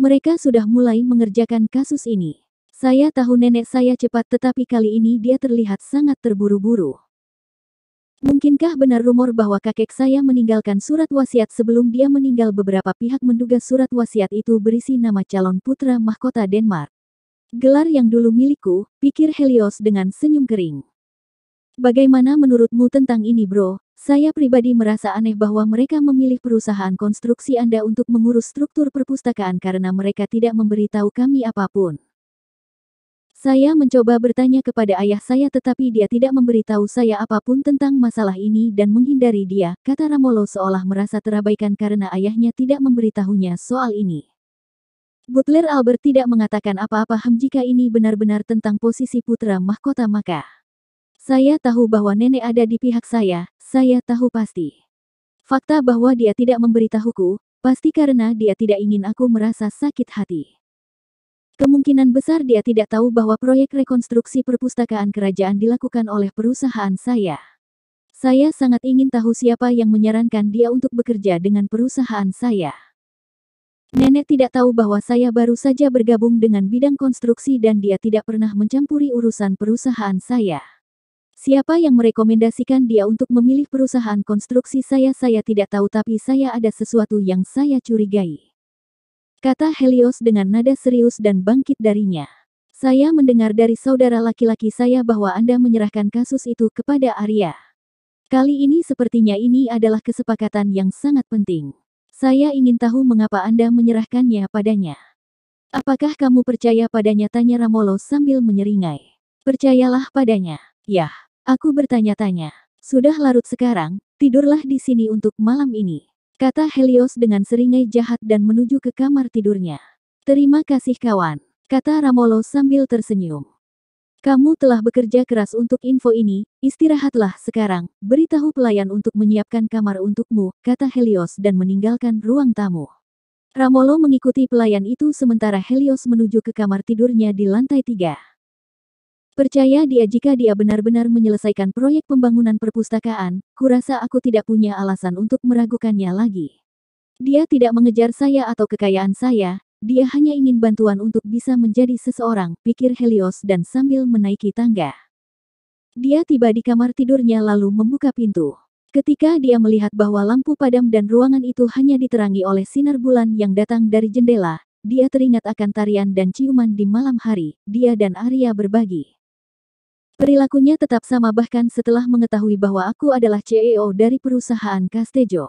Mereka sudah mulai mengerjakan kasus ini. Saya tahu nenek saya cepat tetapi kali ini dia terlihat sangat terburu-buru. Mungkinkah benar rumor bahwa kakek saya meninggalkan surat wasiat sebelum dia meninggal beberapa pihak menduga surat wasiat itu berisi nama calon putra mahkota Denmark. Gelar yang dulu milikku, pikir Helios dengan senyum kering. Bagaimana menurutmu tentang ini bro? Saya pribadi merasa aneh bahwa mereka memilih perusahaan konstruksi Anda untuk mengurus struktur perpustakaan karena mereka tidak memberitahu kami apapun. Saya mencoba bertanya kepada ayah saya tetapi dia tidak memberitahu saya apapun tentang masalah ini dan menghindari dia, kata Ramolo seolah merasa terabaikan karena ayahnya tidak memberitahunya soal ini. Butler Albert tidak mengatakan apa-apa ham jika ini benar-benar tentang posisi putra mahkota maka. Saya tahu bahwa nenek ada di pihak saya, saya tahu pasti. Fakta bahwa dia tidak memberitahuku, pasti karena dia tidak ingin aku merasa sakit hati. Kemungkinan besar dia tidak tahu bahwa proyek rekonstruksi perpustakaan kerajaan dilakukan oleh perusahaan saya. Saya sangat ingin tahu siapa yang menyarankan dia untuk bekerja dengan perusahaan saya. Nenek tidak tahu bahwa saya baru saja bergabung dengan bidang konstruksi dan dia tidak pernah mencampuri urusan perusahaan saya. Siapa yang merekomendasikan dia untuk memilih perusahaan konstruksi saya? Saya tidak tahu tapi saya ada sesuatu yang saya curigai. Kata Helios dengan nada serius dan bangkit darinya. Saya mendengar dari saudara laki-laki saya bahwa Anda menyerahkan kasus itu kepada Arya. Kali ini sepertinya ini adalah kesepakatan yang sangat penting. Saya ingin tahu mengapa Anda menyerahkannya padanya. Apakah kamu percaya padanya? Tanya Ramolo sambil menyeringai. Percayalah padanya. Yah, Aku bertanya-tanya. Sudah larut sekarang, tidurlah di sini untuk malam ini. Kata Helios dengan seringai jahat dan menuju ke kamar tidurnya. Terima kasih kawan. Kata Ramolo sambil tersenyum. Kamu telah bekerja keras untuk info ini, istirahatlah sekarang. Beritahu pelayan untuk menyiapkan kamar untukmu, kata Helios dan meninggalkan ruang tamu. Ramolo mengikuti pelayan itu sementara Helios menuju ke kamar tidurnya di lantai tiga. Percaya dia jika dia benar-benar menyelesaikan proyek pembangunan perpustakaan, kurasa aku tidak punya alasan untuk meragukannya lagi. Dia tidak mengejar saya atau kekayaan saya, dia hanya ingin bantuan untuk bisa menjadi seseorang, pikir Helios dan sambil menaiki tangga. Dia tiba di kamar tidurnya lalu membuka pintu. Ketika dia melihat bahwa lampu padam dan ruangan itu hanya diterangi oleh sinar bulan yang datang dari jendela, dia teringat akan tarian dan ciuman di malam hari, dia dan Arya berbagi. Perilakunya tetap sama bahkan setelah mengetahui bahwa aku adalah CEO dari perusahaan Castejo.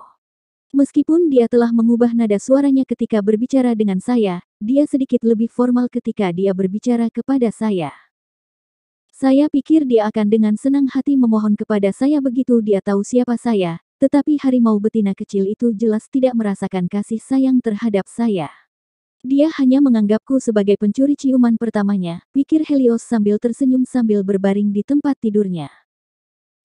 Meskipun dia telah mengubah nada suaranya ketika berbicara dengan saya, dia sedikit lebih formal ketika dia berbicara kepada saya. Saya pikir dia akan dengan senang hati memohon kepada saya begitu dia tahu siapa saya, tetapi harimau betina kecil itu jelas tidak merasakan kasih sayang terhadap saya. Dia hanya menganggapku sebagai pencuri ciuman pertamanya, pikir Helios sambil tersenyum sambil berbaring di tempat tidurnya.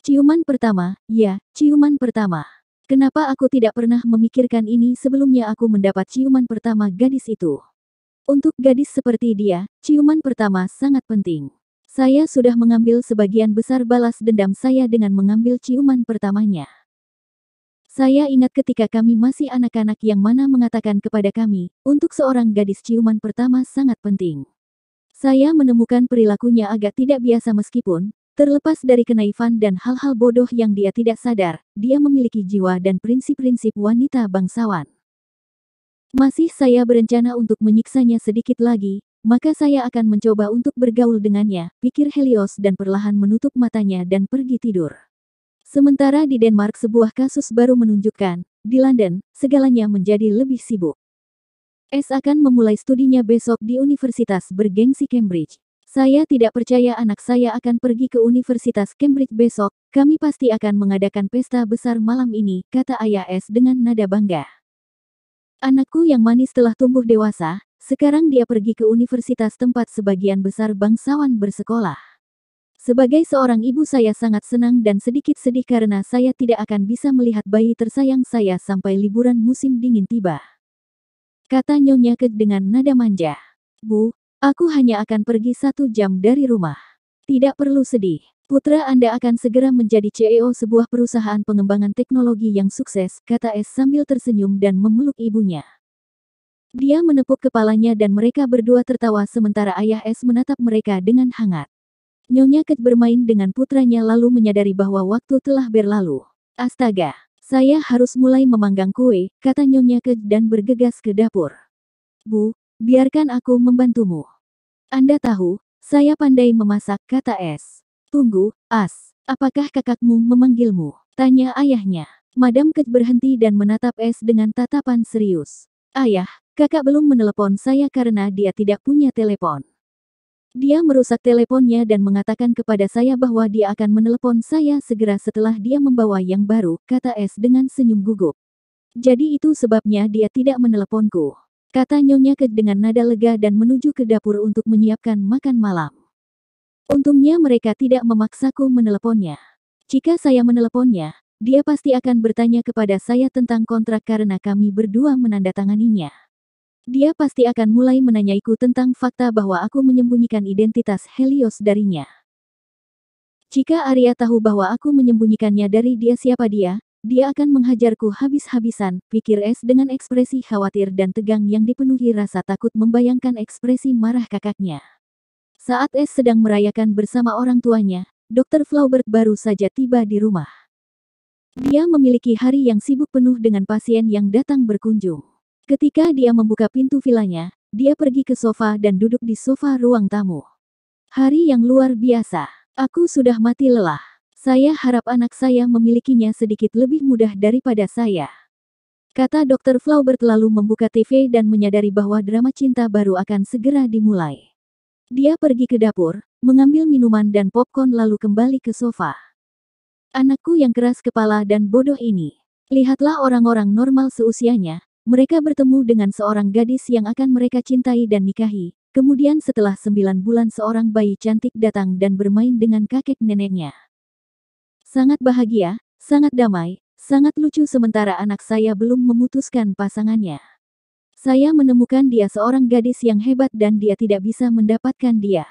Ciuman pertama, ya, ciuman pertama. Kenapa aku tidak pernah memikirkan ini sebelumnya aku mendapat ciuman pertama gadis itu. Untuk gadis seperti dia, ciuman pertama sangat penting. Saya sudah mengambil sebagian besar balas dendam saya dengan mengambil ciuman pertamanya. Saya ingat ketika kami masih anak-anak yang mana mengatakan kepada kami, untuk seorang gadis ciuman pertama sangat penting. Saya menemukan perilakunya agak tidak biasa meskipun, terlepas dari kenaifan dan hal-hal bodoh yang dia tidak sadar, dia memiliki jiwa dan prinsip-prinsip wanita bangsawan. Masih saya berencana untuk menyiksanya sedikit lagi, maka saya akan mencoba untuk bergaul dengannya, pikir Helios dan perlahan menutup matanya dan pergi tidur. Sementara di Denmark sebuah kasus baru menunjukkan, di London, segalanya menjadi lebih sibuk. S akan memulai studinya besok di Universitas bergengsi Cambridge. Saya tidak percaya anak saya akan pergi ke Universitas Cambridge besok, kami pasti akan mengadakan pesta besar malam ini, kata ayah S dengan nada bangga. Anakku yang manis telah tumbuh dewasa, sekarang dia pergi ke universitas tempat sebagian besar bangsawan bersekolah. Sebagai seorang ibu saya sangat senang dan sedikit sedih karena saya tidak akan bisa melihat bayi tersayang saya sampai liburan musim dingin tiba. Kata Nyonya ke dengan nada manja. Bu, aku hanya akan pergi satu jam dari rumah. Tidak perlu sedih. Putra Anda akan segera menjadi CEO sebuah perusahaan pengembangan teknologi yang sukses, kata S sambil tersenyum dan memeluk ibunya. Dia menepuk kepalanya dan mereka berdua tertawa sementara ayah S menatap mereka dengan hangat. Nyonya Ket bermain dengan putranya lalu menyadari bahwa waktu telah berlalu. Astaga, saya harus mulai memanggang kue, kata Nyonya Ket dan bergegas ke dapur. Bu, biarkan aku membantumu. Anda tahu, saya pandai memasak, kata Es. Tunggu, As, apakah kakakmu memanggilmu? Tanya ayahnya. Madam Ket berhenti dan menatap Es dengan tatapan serius. Ayah, kakak belum menelepon saya karena dia tidak punya telepon. Dia merusak teleponnya dan mengatakan kepada saya bahwa dia akan menelepon saya segera setelah dia membawa yang baru, kata S dengan senyum gugup. Jadi itu sebabnya dia tidak meneleponku. Kata Nyonya Ke dengan nada lega dan menuju ke dapur untuk menyiapkan makan malam. Untungnya mereka tidak memaksaku meneleponnya. Jika saya meneleponnya, dia pasti akan bertanya kepada saya tentang kontrak karena kami berdua menandatanganinya. Dia pasti akan mulai menanyaiku tentang fakta bahwa aku menyembunyikan identitas Helios darinya. Jika Arya tahu bahwa aku menyembunyikannya dari dia siapa dia, dia akan menghajarku habis-habisan, pikir Es dengan ekspresi khawatir dan tegang yang dipenuhi rasa takut membayangkan ekspresi marah kakaknya. Saat Es sedang merayakan bersama orang tuanya, Dr. Flaubert baru saja tiba di rumah. Dia memiliki hari yang sibuk penuh dengan pasien yang datang berkunjung. Ketika dia membuka pintu vilanya, dia pergi ke sofa dan duduk di sofa ruang tamu. Hari yang luar biasa. Aku sudah mati lelah. Saya harap anak saya memilikinya sedikit lebih mudah daripada saya. Kata Dr. Flaubert lalu membuka TV dan menyadari bahwa drama cinta baru akan segera dimulai. Dia pergi ke dapur, mengambil minuman dan popcorn lalu kembali ke sofa. Anakku yang keras kepala dan bodoh ini. Lihatlah orang-orang normal seusianya, mereka bertemu dengan seorang gadis yang akan mereka cintai dan nikahi. Kemudian setelah sembilan bulan seorang bayi cantik datang dan bermain dengan kakek neneknya. Sangat bahagia, sangat damai, sangat lucu sementara anak saya belum memutuskan pasangannya. Saya menemukan dia seorang gadis yang hebat dan dia tidak bisa mendapatkan dia.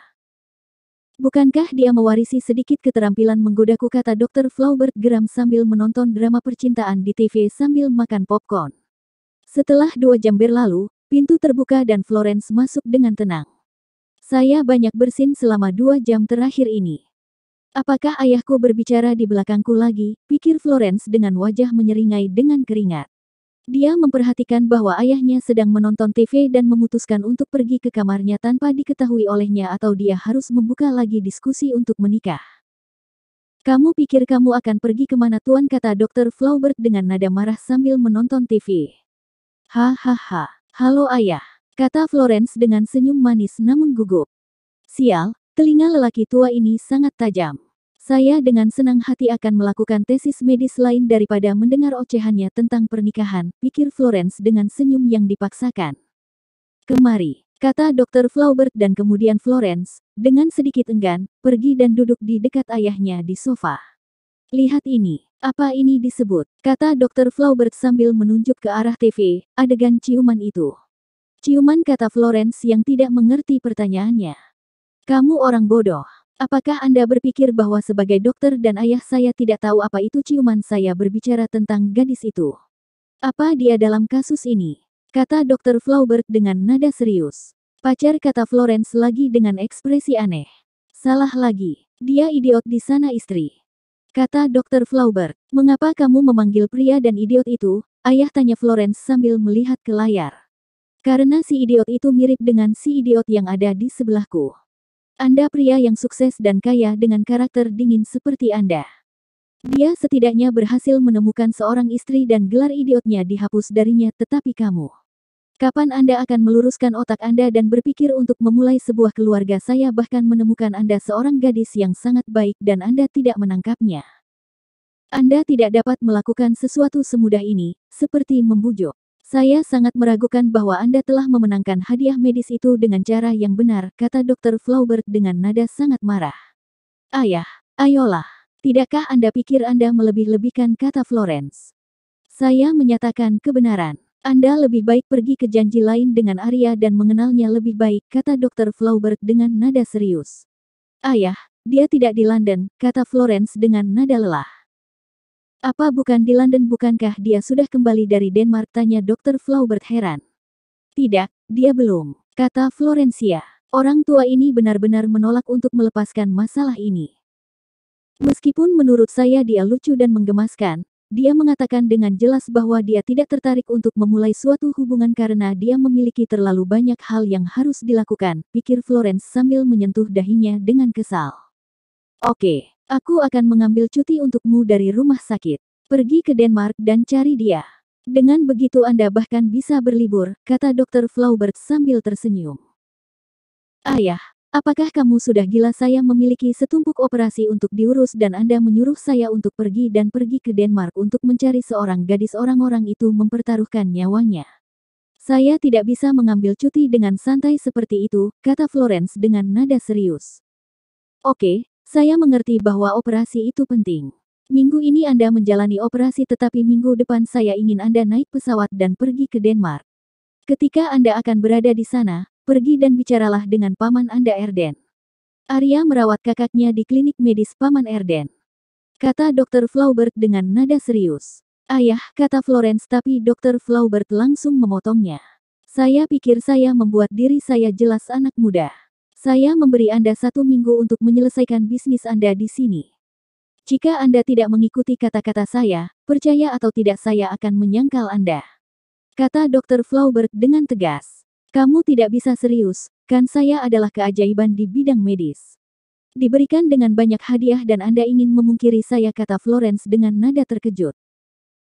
Bukankah dia mewarisi sedikit keterampilan menggodaku kata Dr. Flaubert geram sambil menonton drama percintaan di TV sambil makan popcorn. Setelah dua jam berlalu, pintu terbuka dan Florence masuk dengan tenang. Saya banyak bersin selama dua jam terakhir ini. Apakah ayahku berbicara di belakangku lagi, pikir Florence dengan wajah menyeringai dengan keringat. Dia memperhatikan bahwa ayahnya sedang menonton TV dan memutuskan untuk pergi ke kamarnya tanpa diketahui olehnya atau dia harus membuka lagi diskusi untuk menikah. Kamu pikir kamu akan pergi kemana tuan kata Dr. Flaubert dengan nada marah sambil menonton TV. Hahaha, halo ayah, kata Florence dengan senyum manis namun gugup. Sial, telinga lelaki tua ini sangat tajam. Saya dengan senang hati akan melakukan tesis medis lain daripada mendengar ocehannya tentang pernikahan, pikir Florence dengan senyum yang dipaksakan. Kemari, kata Dr. Flaubert dan kemudian Florence, dengan sedikit enggan, pergi dan duduk di dekat ayahnya di sofa. Lihat ini, apa ini disebut? Kata Dr. Flaubert sambil menunjuk ke arah TV, adegan ciuman itu. Ciuman kata Florence yang tidak mengerti pertanyaannya. Kamu orang bodoh. Apakah Anda berpikir bahwa sebagai dokter dan ayah saya tidak tahu apa itu ciuman saya berbicara tentang gadis itu? Apa dia dalam kasus ini? Kata Dr. Flaubert dengan nada serius. Pacar kata Florence lagi dengan ekspresi aneh. Salah lagi. Dia idiot di sana istri. Kata Dr. Flaubert, mengapa kamu memanggil pria dan idiot itu? Ayah tanya Florence sambil melihat ke layar. Karena si idiot itu mirip dengan si idiot yang ada di sebelahku. Anda pria yang sukses dan kaya dengan karakter dingin seperti Anda. Dia setidaknya berhasil menemukan seorang istri dan gelar idiotnya dihapus darinya tetapi kamu. Kapan Anda akan meluruskan otak Anda dan berpikir untuk memulai sebuah keluarga? Saya bahkan menemukan Anda seorang gadis yang sangat baik dan Anda tidak menangkapnya. Anda tidak dapat melakukan sesuatu semudah ini, seperti membujuk. Saya sangat meragukan bahwa Anda telah memenangkan hadiah medis itu dengan cara yang benar, kata Dr. Flaubert dengan nada sangat marah. Ayah, ayolah. Tidakkah Anda pikir Anda melebih-lebihkan kata Florence? Saya menyatakan kebenaran. Anda lebih baik pergi ke janji lain dengan Arya dan mengenalnya lebih baik, kata Dr. Flaubert dengan nada serius. Ayah, dia tidak di London, kata Florence dengan nada lelah. Apa bukan di London bukankah dia sudah kembali dari Denmark tanya Dr. Flaubert heran. Tidak, dia belum, kata Florencia. Orang tua ini benar-benar menolak untuk melepaskan masalah ini. Meskipun menurut saya dia lucu dan menggemaskan, dia mengatakan dengan jelas bahwa dia tidak tertarik untuk memulai suatu hubungan karena dia memiliki terlalu banyak hal yang harus dilakukan, pikir Florence sambil menyentuh dahinya dengan kesal. Oke, aku akan mengambil cuti untukmu dari rumah sakit. Pergi ke Denmark dan cari dia. Dengan begitu Anda bahkan bisa berlibur, kata Dr. Flaubert sambil tersenyum. Ayah, Apakah kamu sudah gila saya memiliki setumpuk operasi untuk diurus dan Anda menyuruh saya untuk pergi dan pergi ke Denmark untuk mencari seorang gadis orang-orang itu mempertaruhkan nyawanya. Saya tidak bisa mengambil cuti dengan santai seperti itu, kata Florence dengan nada serius. Oke, saya mengerti bahwa operasi itu penting. Minggu ini Anda menjalani operasi tetapi minggu depan saya ingin Anda naik pesawat dan pergi ke Denmark. Ketika Anda akan berada di sana, Pergi dan bicaralah dengan paman Anda Erden. Arya merawat kakaknya di klinik medis paman Erden. Kata Dr. Flaubert dengan nada serius. Ayah, kata Florence tapi Dr. Flaubert langsung memotongnya. Saya pikir saya membuat diri saya jelas anak muda. Saya memberi Anda satu minggu untuk menyelesaikan bisnis Anda di sini. Jika Anda tidak mengikuti kata-kata saya, percaya atau tidak saya akan menyangkal Anda. Kata Dr. Flaubert dengan tegas. Kamu tidak bisa serius, kan saya adalah keajaiban di bidang medis. Diberikan dengan banyak hadiah dan Anda ingin memungkiri saya kata Florence dengan nada terkejut.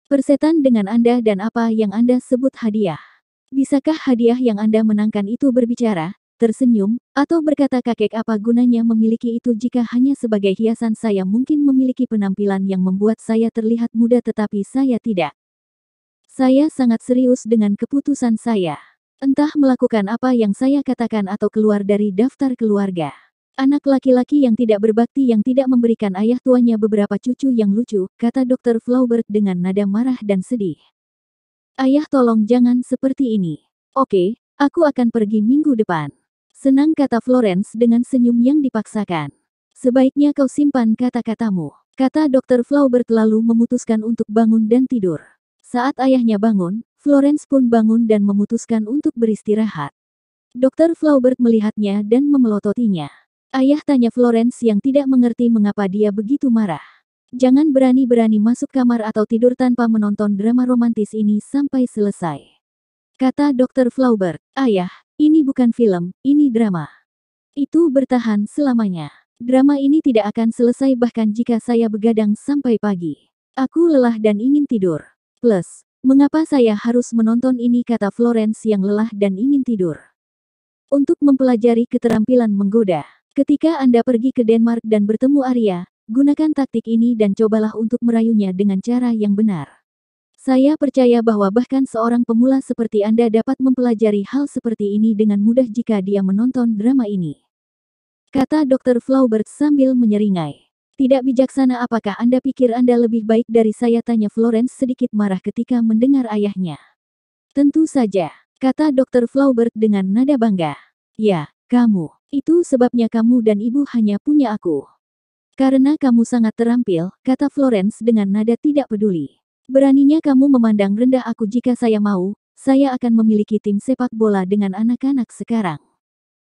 Persetan dengan Anda dan apa yang Anda sebut hadiah. Bisakah hadiah yang Anda menangkan itu berbicara, tersenyum, atau berkata kakek apa gunanya memiliki itu jika hanya sebagai hiasan saya mungkin memiliki penampilan yang membuat saya terlihat muda tetapi saya tidak. Saya sangat serius dengan keputusan saya. Entah melakukan apa yang saya katakan atau keluar dari daftar keluarga. Anak laki-laki yang tidak berbakti yang tidak memberikan ayah tuanya beberapa cucu yang lucu, kata Dr. Flaubert dengan nada marah dan sedih. Ayah tolong jangan seperti ini. Oke, aku akan pergi minggu depan. Senang kata Florence dengan senyum yang dipaksakan. Sebaiknya kau simpan kata-katamu. Kata Dr. Flaubert lalu memutuskan untuk bangun dan tidur. Saat ayahnya bangun, Florence pun bangun dan memutuskan untuk beristirahat. Dokter Flaubert melihatnya dan memelototinya. Ayah tanya Florence yang tidak mengerti mengapa dia begitu marah. Jangan berani-berani masuk kamar atau tidur tanpa menonton drama romantis ini sampai selesai. Kata Dokter Flaubert, Ayah, ini bukan film, ini drama. Itu bertahan selamanya. Drama ini tidak akan selesai bahkan jika saya begadang sampai pagi. Aku lelah dan ingin tidur. Plus, Mengapa saya harus menonton ini kata Florence yang lelah dan ingin tidur. Untuk mempelajari keterampilan menggoda. Ketika Anda pergi ke Denmark dan bertemu Arya, gunakan taktik ini dan cobalah untuk merayunya dengan cara yang benar. Saya percaya bahwa bahkan seorang pemula seperti Anda dapat mempelajari hal seperti ini dengan mudah jika dia menonton drama ini. Kata Dr. Flaubert sambil menyeringai. Tidak bijaksana apakah Anda pikir Anda lebih baik dari saya tanya Florence sedikit marah ketika mendengar ayahnya. Tentu saja, kata Dr. Flaubert dengan nada bangga. Ya, kamu. Itu sebabnya kamu dan ibu hanya punya aku. Karena kamu sangat terampil, kata Florence dengan nada tidak peduli. Beraninya kamu memandang rendah aku jika saya mau, saya akan memiliki tim sepak bola dengan anak-anak sekarang.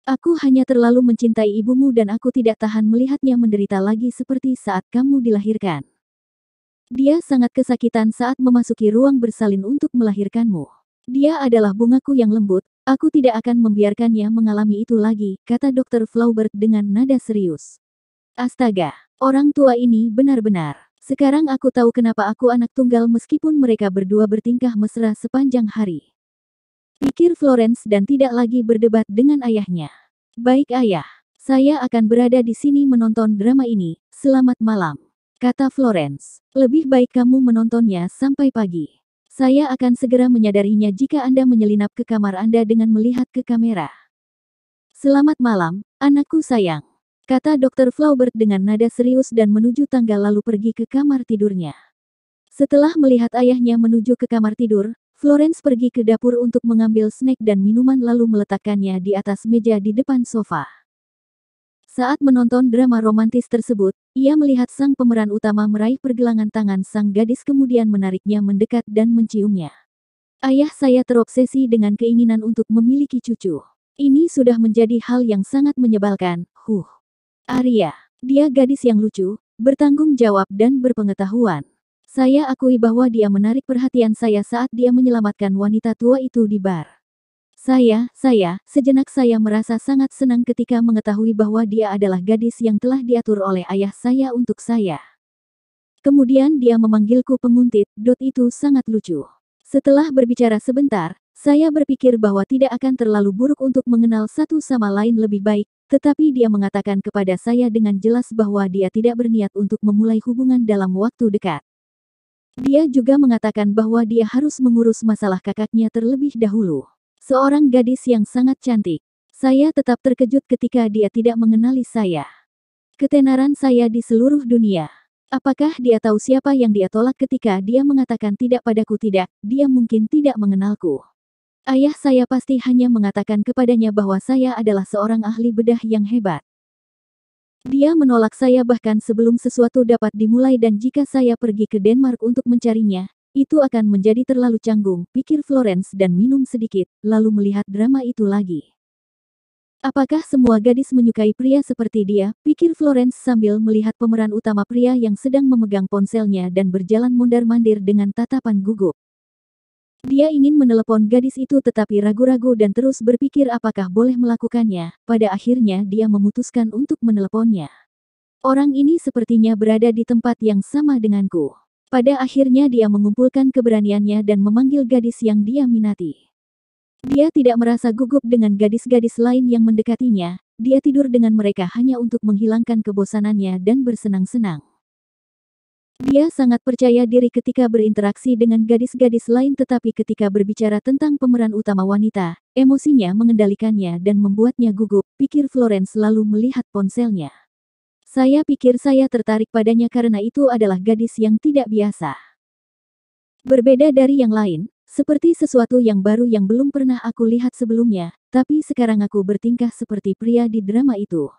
Aku hanya terlalu mencintai ibumu dan aku tidak tahan melihatnya menderita lagi seperti saat kamu dilahirkan. Dia sangat kesakitan saat memasuki ruang bersalin untuk melahirkanmu. Dia adalah bungaku yang lembut, aku tidak akan membiarkannya mengalami itu lagi, kata Dr. Flaubert dengan nada serius. Astaga, orang tua ini benar-benar. Sekarang aku tahu kenapa aku anak tunggal meskipun mereka berdua bertingkah mesra sepanjang hari. Pikir Florence dan tidak lagi berdebat dengan ayahnya. Baik ayah, saya akan berada di sini menonton drama ini, selamat malam. Kata Florence, lebih baik kamu menontonnya sampai pagi. Saya akan segera menyadarinya jika Anda menyelinap ke kamar Anda dengan melihat ke kamera. Selamat malam, anakku sayang. Kata Dr. Flaubert dengan nada serius dan menuju tangga lalu pergi ke kamar tidurnya. Setelah melihat ayahnya menuju ke kamar tidur, Florence pergi ke dapur untuk mengambil snack dan minuman lalu meletakkannya di atas meja di depan sofa. Saat menonton drama romantis tersebut, ia melihat sang pemeran utama meraih pergelangan tangan sang gadis kemudian menariknya mendekat dan menciumnya. Ayah saya terobsesi dengan keinginan untuk memiliki cucu. Ini sudah menjadi hal yang sangat menyebalkan, huh. Arya, dia gadis yang lucu, bertanggung jawab dan berpengetahuan. Saya akui bahwa dia menarik perhatian saya saat dia menyelamatkan wanita tua itu di bar. Saya, saya, sejenak saya merasa sangat senang ketika mengetahui bahwa dia adalah gadis yang telah diatur oleh ayah saya untuk saya. Kemudian dia memanggilku penguntit, dot itu sangat lucu. Setelah berbicara sebentar, saya berpikir bahwa tidak akan terlalu buruk untuk mengenal satu sama lain lebih baik, tetapi dia mengatakan kepada saya dengan jelas bahwa dia tidak berniat untuk memulai hubungan dalam waktu dekat. Dia juga mengatakan bahwa dia harus mengurus masalah kakaknya terlebih dahulu. Seorang gadis yang sangat cantik. Saya tetap terkejut ketika dia tidak mengenali saya. Ketenaran saya di seluruh dunia. Apakah dia tahu siapa yang dia tolak ketika dia mengatakan tidak padaku tidak, dia mungkin tidak mengenalku. Ayah saya pasti hanya mengatakan kepadanya bahwa saya adalah seorang ahli bedah yang hebat. Dia menolak saya bahkan sebelum sesuatu dapat dimulai dan jika saya pergi ke Denmark untuk mencarinya, itu akan menjadi terlalu canggung, pikir Florence dan minum sedikit, lalu melihat drama itu lagi. Apakah semua gadis menyukai pria seperti dia, pikir Florence sambil melihat pemeran utama pria yang sedang memegang ponselnya dan berjalan mundar mandir dengan tatapan gugup. Dia ingin menelepon gadis itu tetapi ragu-ragu dan terus berpikir apakah boleh melakukannya. Pada akhirnya dia memutuskan untuk meneleponnya. Orang ini sepertinya berada di tempat yang sama denganku. Pada akhirnya dia mengumpulkan keberaniannya dan memanggil gadis yang dia minati. Dia tidak merasa gugup dengan gadis-gadis lain yang mendekatinya, dia tidur dengan mereka hanya untuk menghilangkan kebosanannya dan bersenang-senang. Dia sangat percaya diri ketika berinteraksi dengan gadis-gadis lain tetapi ketika berbicara tentang pemeran utama wanita, emosinya mengendalikannya dan membuatnya gugup, pikir Florence lalu melihat ponselnya. Saya pikir saya tertarik padanya karena itu adalah gadis yang tidak biasa. Berbeda dari yang lain, seperti sesuatu yang baru yang belum pernah aku lihat sebelumnya, tapi sekarang aku bertingkah seperti pria di drama itu.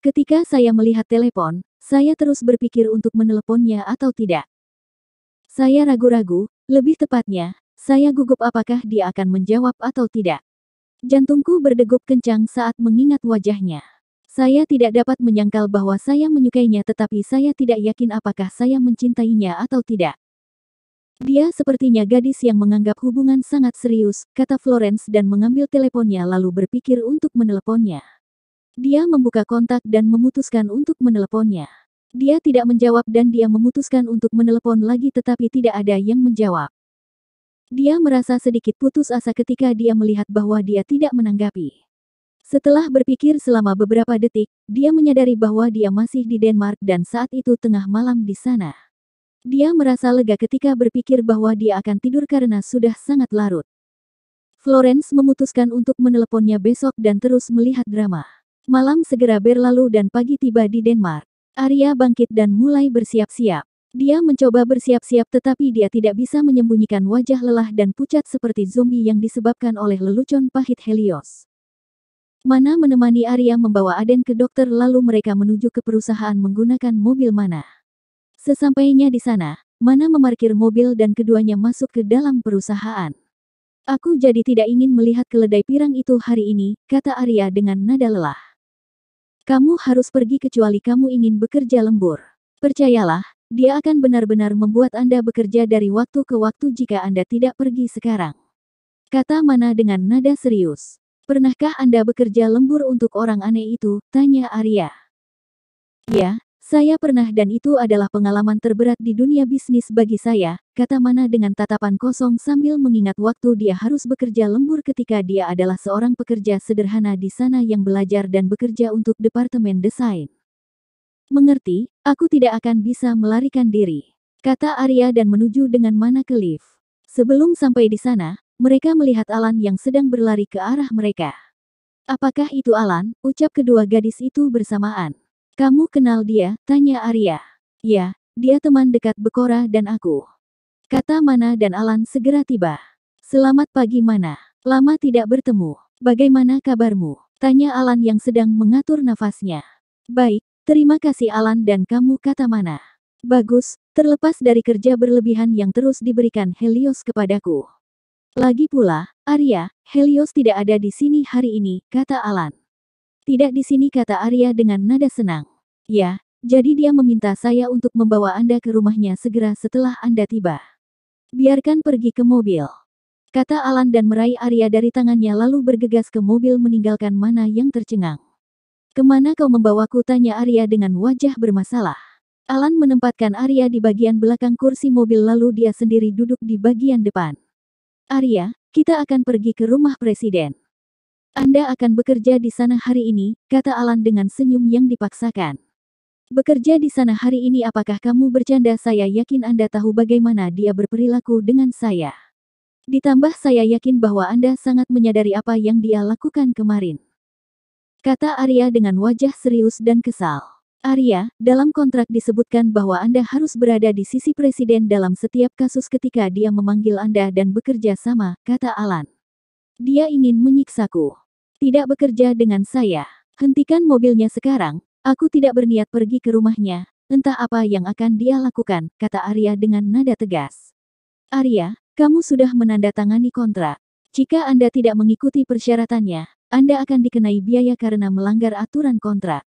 Ketika saya melihat telepon, saya terus berpikir untuk meneleponnya atau tidak. Saya ragu-ragu, lebih tepatnya, saya gugup apakah dia akan menjawab atau tidak. Jantungku berdegup kencang saat mengingat wajahnya. Saya tidak dapat menyangkal bahwa saya menyukainya tetapi saya tidak yakin apakah saya mencintainya atau tidak. Dia sepertinya gadis yang menganggap hubungan sangat serius, kata Florence dan mengambil teleponnya lalu berpikir untuk meneleponnya. Dia membuka kontak dan memutuskan untuk meneleponnya. Dia tidak menjawab dan dia memutuskan untuk menelepon lagi tetapi tidak ada yang menjawab. Dia merasa sedikit putus asa ketika dia melihat bahwa dia tidak menanggapi. Setelah berpikir selama beberapa detik, dia menyadari bahwa dia masih di Denmark dan saat itu tengah malam di sana. Dia merasa lega ketika berpikir bahwa dia akan tidur karena sudah sangat larut. Florence memutuskan untuk meneleponnya besok dan terus melihat drama. Malam segera berlalu dan pagi tiba di Denmark. Arya bangkit dan mulai bersiap-siap. Dia mencoba bersiap-siap tetapi dia tidak bisa menyembunyikan wajah lelah dan pucat seperti zombie yang disebabkan oleh lelucon pahit Helios. Mana menemani Arya membawa Aden ke dokter lalu mereka menuju ke perusahaan menggunakan mobil Mana. Sesampainya di sana, Mana memarkir mobil dan keduanya masuk ke dalam perusahaan. Aku jadi tidak ingin melihat keledai pirang itu hari ini, kata Arya dengan nada lelah. Kamu harus pergi kecuali kamu ingin bekerja lembur. Percayalah, dia akan benar-benar membuat Anda bekerja dari waktu ke waktu jika Anda tidak pergi sekarang. Kata Mana dengan nada serius. Pernahkah Anda bekerja lembur untuk orang aneh itu? Tanya Arya. Ya, saya pernah dan itu adalah pengalaman terberat di dunia bisnis bagi saya, kata Mana dengan tatapan kosong sambil mengingat waktu dia harus bekerja lembur ketika dia adalah seorang pekerja sederhana di sana yang belajar dan bekerja untuk Departemen Desain. Mengerti, aku tidak akan bisa melarikan diri, kata Arya dan menuju dengan Mana ke lift. Sebelum sampai di sana, mereka melihat Alan yang sedang berlari ke arah mereka. Apakah itu Alan? Ucap kedua gadis itu bersamaan. Kamu kenal dia? Tanya Arya. Ya, dia teman dekat Bekora dan aku. Kata Mana dan Alan segera tiba. Selamat pagi Mana. Lama tidak bertemu. Bagaimana kabarmu? Tanya Alan yang sedang mengatur nafasnya. Baik, terima kasih Alan dan kamu kata Mana. Bagus, terlepas dari kerja berlebihan yang terus diberikan Helios kepadaku. Lagi pula, Arya, Helios tidak ada di sini hari ini, kata Alan. Tidak di sini kata Arya dengan nada senang. Ya, jadi dia meminta saya untuk membawa Anda ke rumahnya segera setelah Anda tiba. Biarkan pergi ke mobil. Kata Alan dan meraih Arya dari tangannya lalu bergegas ke mobil meninggalkan mana yang tercengang. Kemana kau membawaku tanya Arya dengan wajah bermasalah. Alan menempatkan Arya di bagian belakang kursi mobil lalu dia sendiri duduk di bagian depan. Arya, kita akan pergi ke rumah presiden. Anda akan bekerja di sana hari ini, kata Alan dengan senyum yang dipaksakan. Bekerja di sana hari ini apakah kamu bercanda? Saya yakin Anda tahu bagaimana dia berperilaku dengan saya. Ditambah saya yakin bahwa Anda sangat menyadari apa yang dia lakukan kemarin. Kata Arya dengan wajah serius dan kesal. Arya, dalam kontrak disebutkan bahwa Anda harus berada di sisi presiden dalam setiap kasus ketika dia memanggil Anda dan bekerja sama, kata Alan. Dia ingin menyiksaku. Tidak bekerja dengan saya. Hentikan mobilnya sekarang. Aku tidak berniat pergi ke rumahnya. Entah apa yang akan dia lakukan, kata Arya dengan nada tegas. Arya, kamu sudah menandatangani kontrak. Jika Anda tidak mengikuti persyaratannya, Anda akan dikenai biaya karena melanggar aturan kontrak.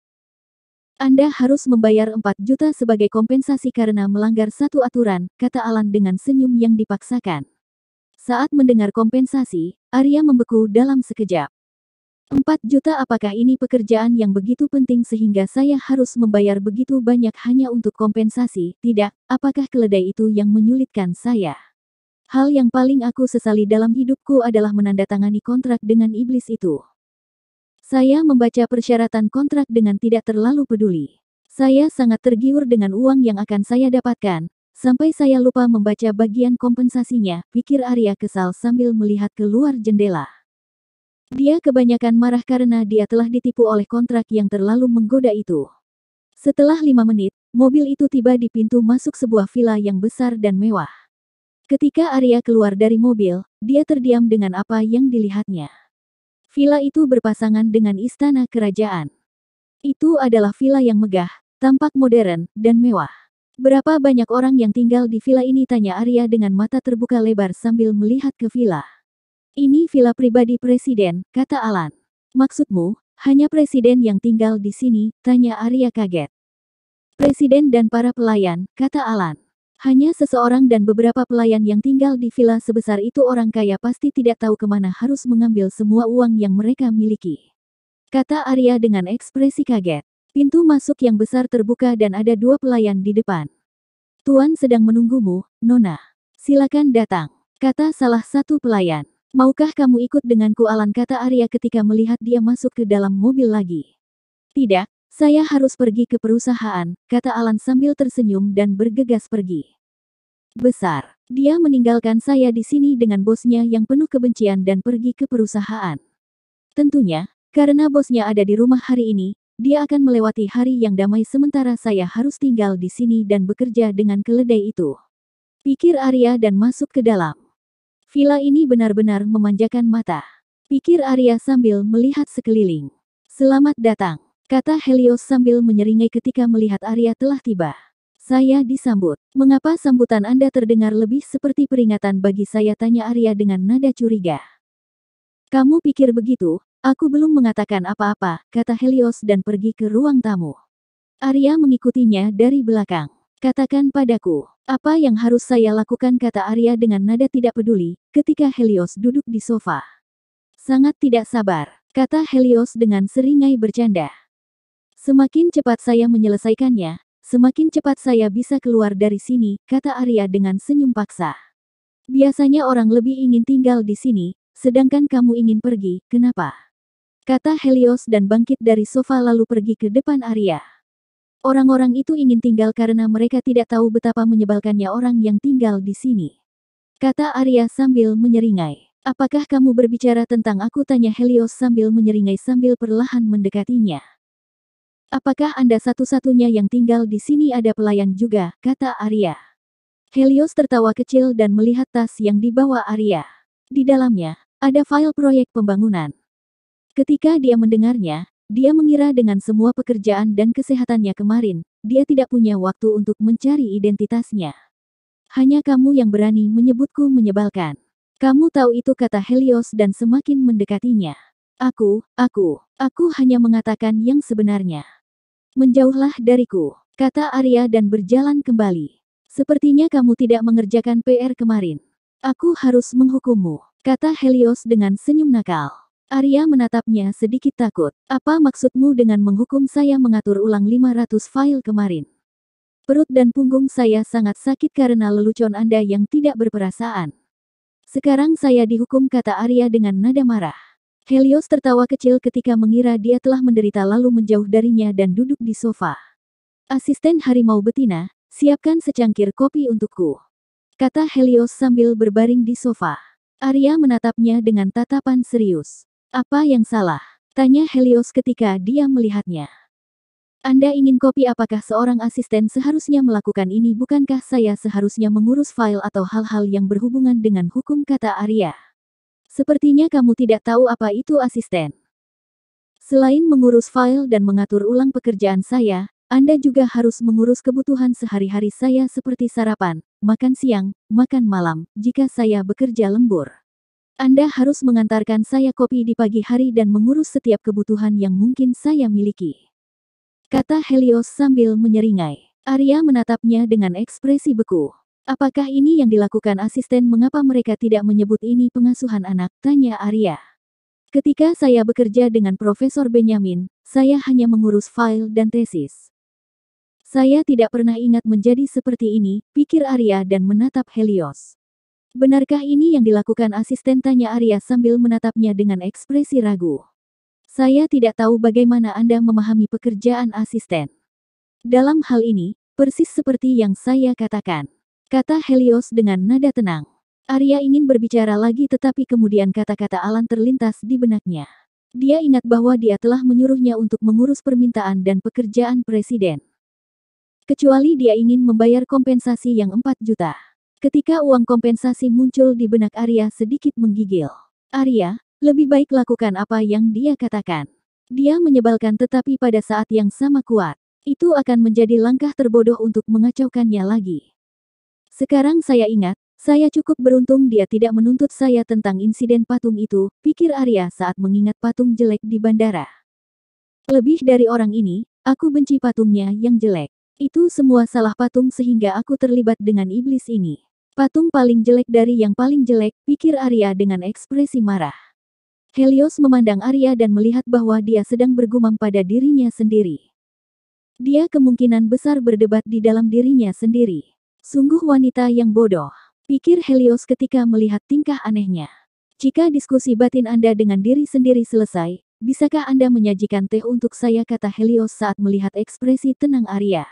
Anda harus membayar 4 juta sebagai kompensasi karena melanggar satu aturan, kata Alan dengan senyum yang dipaksakan. Saat mendengar kompensasi, Arya membeku dalam sekejap. Empat juta apakah ini pekerjaan yang begitu penting sehingga saya harus membayar begitu banyak hanya untuk kompensasi? Tidak, apakah keledai itu yang menyulitkan saya? Hal yang paling aku sesali dalam hidupku adalah menandatangani kontrak dengan iblis itu. Saya membaca persyaratan kontrak dengan tidak terlalu peduli. Saya sangat tergiur dengan uang yang akan saya dapatkan, Sampai saya lupa membaca bagian kompensasinya, pikir Arya kesal sambil melihat keluar jendela. Dia kebanyakan marah karena dia telah ditipu oleh kontrak yang terlalu menggoda itu. Setelah lima menit, mobil itu tiba di pintu masuk sebuah villa yang besar dan mewah. Ketika Arya keluar dari mobil, dia terdiam dengan apa yang dilihatnya. Villa itu berpasangan dengan istana kerajaan. Itu adalah villa yang megah, tampak modern, dan mewah. Berapa banyak orang yang tinggal di villa ini tanya Arya dengan mata terbuka lebar sambil melihat ke villa. Ini villa pribadi presiden, kata Alan. Maksudmu, hanya presiden yang tinggal di sini, tanya Arya kaget. Presiden dan para pelayan, kata Alan. Hanya seseorang dan beberapa pelayan yang tinggal di villa sebesar itu orang kaya pasti tidak tahu kemana harus mengambil semua uang yang mereka miliki. Kata Arya dengan ekspresi kaget. Pintu masuk yang besar terbuka dan ada dua pelayan di depan. Tuan sedang menunggumu, Nona. Silakan datang, kata salah satu pelayan. Maukah kamu ikut denganku Alan kata Arya ketika melihat dia masuk ke dalam mobil lagi. Tidak, saya harus pergi ke perusahaan, kata Alan sambil tersenyum dan bergegas pergi. Besar, dia meninggalkan saya di sini dengan bosnya yang penuh kebencian dan pergi ke perusahaan. Tentunya, karena bosnya ada di rumah hari ini, dia akan melewati hari yang damai sementara saya harus tinggal di sini dan bekerja dengan keledai itu. Pikir Arya dan masuk ke dalam. Villa ini benar-benar memanjakan mata. Pikir Arya sambil melihat sekeliling. Selamat datang, kata Helios sambil menyeringai ketika melihat Arya telah tiba. Saya disambut. Mengapa sambutan Anda terdengar lebih seperti peringatan bagi saya tanya Arya dengan nada curiga. Kamu pikir begitu, Aku belum mengatakan apa-apa, kata Helios dan pergi ke ruang tamu. Arya mengikutinya dari belakang. Katakan padaku, apa yang harus saya lakukan kata Arya dengan nada tidak peduli, ketika Helios duduk di sofa. Sangat tidak sabar, kata Helios dengan seringai bercanda. Semakin cepat saya menyelesaikannya, semakin cepat saya bisa keluar dari sini, kata Arya dengan senyum paksa. Biasanya orang lebih ingin tinggal di sini, sedangkan kamu ingin pergi, kenapa? Kata Helios dan bangkit dari sofa lalu pergi ke depan Arya. Orang-orang itu ingin tinggal karena mereka tidak tahu betapa menyebalkannya orang yang tinggal di sini. Kata Arya sambil menyeringai. Apakah kamu berbicara tentang aku tanya Helios sambil menyeringai sambil perlahan mendekatinya. Apakah Anda satu-satunya yang tinggal di sini ada pelayan juga, kata Arya. Helios tertawa kecil dan melihat tas yang dibawa Arya. Di dalamnya, ada file proyek pembangunan. Ketika dia mendengarnya, dia mengira dengan semua pekerjaan dan kesehatannya kemarin, dia tidak punya waktu untuk mencari identitasnya. Hanya kamu yang berani menyebutku menyebalkan. Kamu tahu itu kata Helios dan semakin mendekatinya. Aku, aku, aku hanya mengatakan yang sebenarnya. Menjauhlah dariku, kata Arya dan berjalan kembali. Sepertinya kamu tidak mengerjakan PR kemarin. Aku harus menghukummu, kata Helios dengan senyum nakal. Arya menatapnya sedikit takut. Apa maksudmu dengan menghukum saya mengatur ulang 500 file kemarin? Perut dan punggung saya sangat sakit karena lelucon Anda yang tidak berperasaan. Sekarang saya dihukum kata Arya dengan nada marah. Helios tertawa kecil ketika mengira dia telah menderita lalu menjauh darinya dan duduk di sofa. Asisten harimau betina, siapkan secangkir kopi untukku. Kata Helios sambil berbaring di sofa. Arya menatapnya dengan tatapan serius. Apa yang salah? Tanya Helios ketika dia melihatnya. Anda ingin kopi apakah seorang asisten seharusnya melakukan ini bukankah saya seharusnya mengurus file atau hal-hal yang berhubungan dengan hukum kata Arya? Sepertinya kamu tidak tahu apa itu asisten. Selain mengurus file dan mengatur ulang pekerjaan saya, Anda juga harus mengurus kebutuhan sehari-hari saya seperti sarapan, makan siang, makan malam, jika saya bekerja lembur. Anda harus mengantarkan saya kopi di pagi hari dan mengurus setiap kebutuhan yang mungkin saya miliki. Kata Helios sambil menyeringai. Arya menatapnya dengan ekspresi beku. Apakah ini yang dilakukan asisten mengapa mereka tidak menyebut ini pengasuhan anak? Tanya Arya. Ketika saya bekerja dengan Profesor Benyamin, saya hanya mengurus file dan tesis. Saya tidak pernah ingat menjadi seperti ini, pikir Arya dan menatap Helios. Benarkah ini yang dilakukan asisten tanya Arya sambil menatapnya dengan ekspresi ragu. Saya tidak tahu bagaimana Anda memahami pekerjaan asisten. Dalam hal ini, persis seperti yang saya katakan. Kata Helios dengan nada tenang. Arya ingin berbicara lagi tetapi kemudian kata-kata Alan terlintas di benaknya. Dia ingat bahwa dia telah menyuruhnya untuk mengurus permintaan dan pekerjaan presiden. Kecuali dia ingin membayar kompensasi yang 4 juta. Ketika uang kompensasi muncul di benak Arya sedikit menggigil. Arya, lebih baik lakukan apa yang dia katakan. Dia menyebalkan tetapi pada saat yang sama kuat. Itu akan menjadi langkah terbodoh untuk mengacaukannya lagi. Sekarang saya ingat, saya cukup beruntung dia tidak menuntut saya tentang insiden patung itu, pikir Arya saat mengingat patung jelek di bandara. Lebih dari orang ini, aku benci patungnya yang jelek. Itu semua salah patung sehingga aku terlibat dengan iblis ini. Patung paling jelek dari yang paling jelek, pikir Arya dengan ekspresi marah. Helios memandang Arya dan melihat bahwa dia sedang bergumam pada dirinya sendiri. Dia kemungkinan besar berdebat di dalam dirinya sendiri. Sungguh wanita yang bodoh, pikir Helios ketika melihat tingkah anehnya. Jika diskusi batin Anda dengan diri sendiri selesai, bisakah Anda menyajikan teh untuk saya kata Helios saat melihat ekspresi tenang Arya.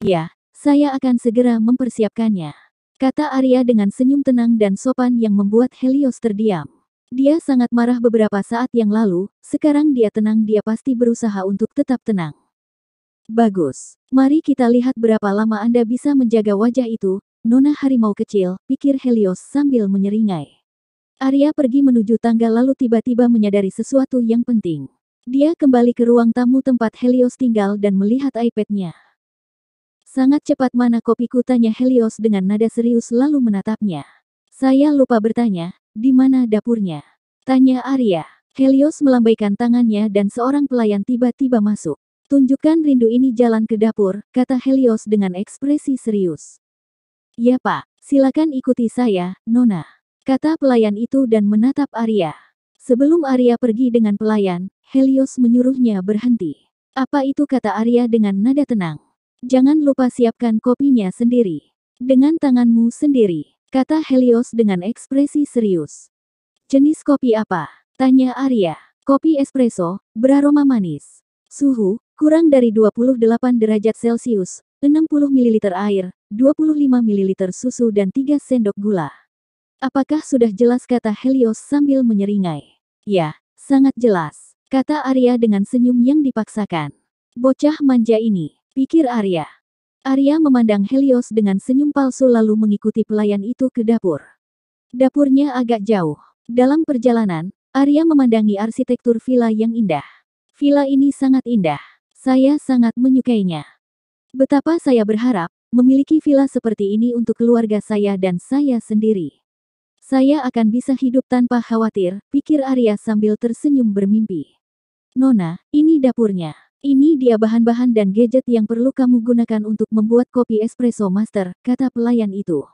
Ya, saya akan segera mempersiapkannya. Kata Arya dengan senyum tenang dan sopan yang membuat Helios terdiam. Dia sangat marah beberapa saat yang lalu, sekarang dia tenang dia pasti berusaha untuk tetap tenang. Bagus. Mari kita lihat berapa lama Anda bisa menjaga wajah itu, Nona Harimau kecil, pikir Helios sambil menyeringai. Arya pergi menuju tangga lalu tiba-tiba menyadari sesuatu yang penting. Dia kembali ke ruang tamu tempat Helios tinggal dan melihat iPad-nya. Sangat cepat mana kopi kutanya Helios dengan nada serius lalu menatapnya. Saya lupa bertanya, di mana dapurnya? Tanya Arya. Helios melambaikan tangannya dan seorang pelayan tiba-tiba masuk. Tunjukkan rindu ini jalan ke dapur, kata Helios dengan ekspresi serius. Ya pak, silakan ikuti saya, Nona. Kata pelayan itu dan menatap Arya. Sebelum Arya pergi dengan pelayan, Helios menyuruhnya berhenti. Apa itu kata Arya dengan nada tenang? Jangan lupa siapkan kopinya sendiri. Dengan tanganmu sendiri, kata Helios dengan ekspresi serius. Jenis kopi apa? Tanya Arya. Kopi espresso, beraroma manis. Suhu, kurang dari 28 derajat Celcius, 60 ml air, 25 ml susu dan 3 sendok gula. Apakah sudah jelas kata Helios sambil menyeringai? Ya, sangat jelas, kata Arya dengan senyum yang dipaksakan. Bocah manja ini, Pikir Arya. Arya memandang Helios dengan senyum palsu lalu mengikuti pelayan itu ke dapur. Dapurnya agak jauh. Dalam perjalanan, Arya memandangi arsitektur villa yang indah. Villa ini sangat indah. Saya sangat menyukainya. Betapa saya berharap memiliki villa seperti ini untuk keluarga saya dan saya sendiri. Saya akan bisa hidup tanpa khawatir, pikir Arya sambil tersenyum bermimpi. Nona, ini dapurnya. Ini dia bahan-bahan dan gadget yang perlu kamu gunakan untuk membuat kopi espresso master, kata pelayan itu.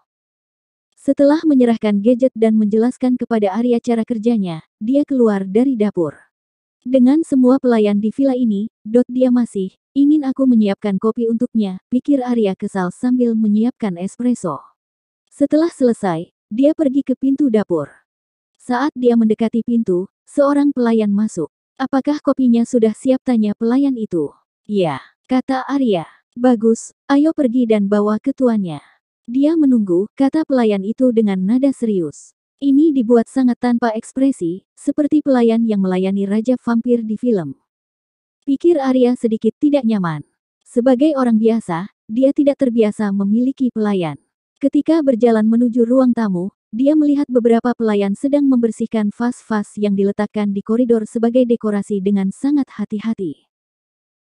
Setelah menyerahkan gadget dan menjelaskan kepada Arya cara kerjanya, dia keluar dari dapur. Dengan semua pelayan di villa ini, Dot dia masih, ingin aku menyiapkan kopi untuknya, pikir Arya kesal sambil menyiapkan espresso. Setelah selesai, dia pergi ke pintu dapur. Saat dia mendekati pintu, seorang pelayan masuk. Apakah kopinya sudah siap tanya pelayan itu? Ya, kata Arya. Bagus, ayo pergi dan bawa ketuanya. Dia menunggu, kata pelayan itu dengan nada serius. Ini dibuat sangat tanpa ekspresi, seperti pelayan yang melayani Raja Vampir di film. Pikir Arya sedikit tidak nyaman. Sebagai orang biasa, dia tidak terbiasa memiliki pelayan. Ketika berjalan menuju ruang tamu, dia melihat beberapa pelayan sedang membersihkan vas-vas yang diletakkan di koridor sebagai dekorasi dengan sangat hati-hati.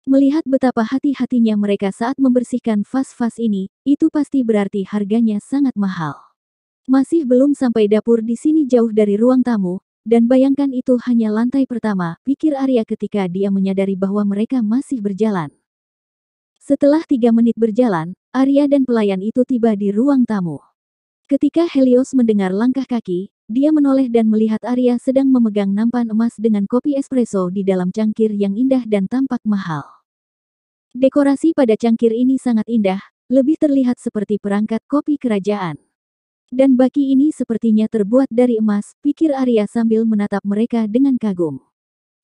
Melihat betapa hati-hatinya mereka saat membersihkan vas-vas ini, itu pasti berarti harganya sangat mahal. Masih belum sampai dapur di sini jauh dari ruang tamu, dan bayangkan itu hanya lantai pertama, pikir Arya ketika dia menyadari bahwa mereka masih berjalan. Setelah tiga menit berjalan, Arya dan pelayan itu tiba di ruang tamu. Ketika Helios mendengar langkah kaki, dia menoleh dan melihat Arya sedang memegang nampan emas dengan kopi espresso di dalam cangkir yang indah dan tampak mahal. Dekorasi pada cangkir ini sangat indah, lebih terlihat seperti perangkat kopi kerajaan. Dan baki ini sepertinya terbuat dari emas, pikir Arya sambil menatap mereka dengan kagum.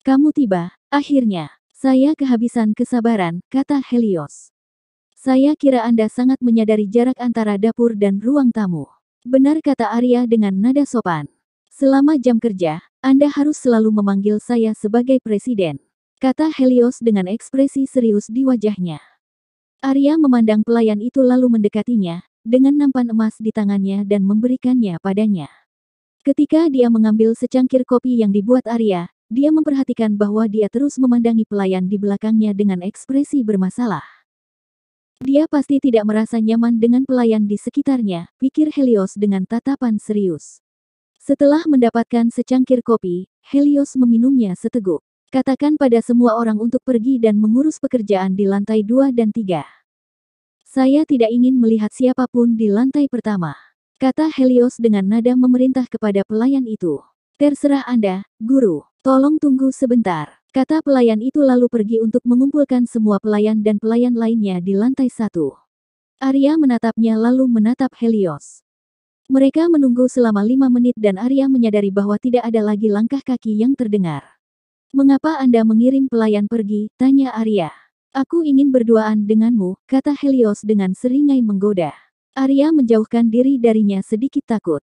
Kamu tiba, akhirnya. Saya kehabisan kesabaran, kata Helios. Saya kira Anda sangat menyadari jarak antara dapur dan ruang tamu. Benar kata Arya dengan nada sopan. Selama jam kerja, Anda harus selalu memanggil saya sebagai presiden. Kata Helios dengan ekspresi serius di wajahnya. Arya memandang pelayan itu lalu mendekatinya, dengan nampan emas di tangannya dan memberikannya padanya. Ketika dia mengambil secangkir kopi yang dibuat Arya, dia memperhatikan bahwa dia terus memandangi pelayan di belakangnya dengan ekspresi bermasalah. Dia pasti tidak merasa nyaman dengan pelayan di sekitarnya, pikir Helios dengan tatapan serius. Setelah mendapatkan secangkir kopi, Helios meminumnya seteguk. Katakan pada semua orang untuk pergi dan mengurus pekerjaan di lantai dua dan tiga. Saya tidak ingin melihat siapapun di lantai pertama. Kata Helios dengan nada memerintah kepada pelayan itu. Terserah Anda, guru. Tolong tunggu sebentar. Kata pelayan itu lalu pergi untuk mengumpulkan semua pelayan dan pelayan lainnya di lantai satu. Arya menatapnya lalu menatap Helios. Mereka menunggu selama lima menit dan Arya menyadari bahwa tidak ada lagi langkah kaki yang terdengar. Mengapa Anda mengirim pelayan pergi? Tanya Arya. Aku ingin berduaan denganmu, kata Helios dengan seringai menggoda. Arya menjauhkan diri darinya sedikit takut.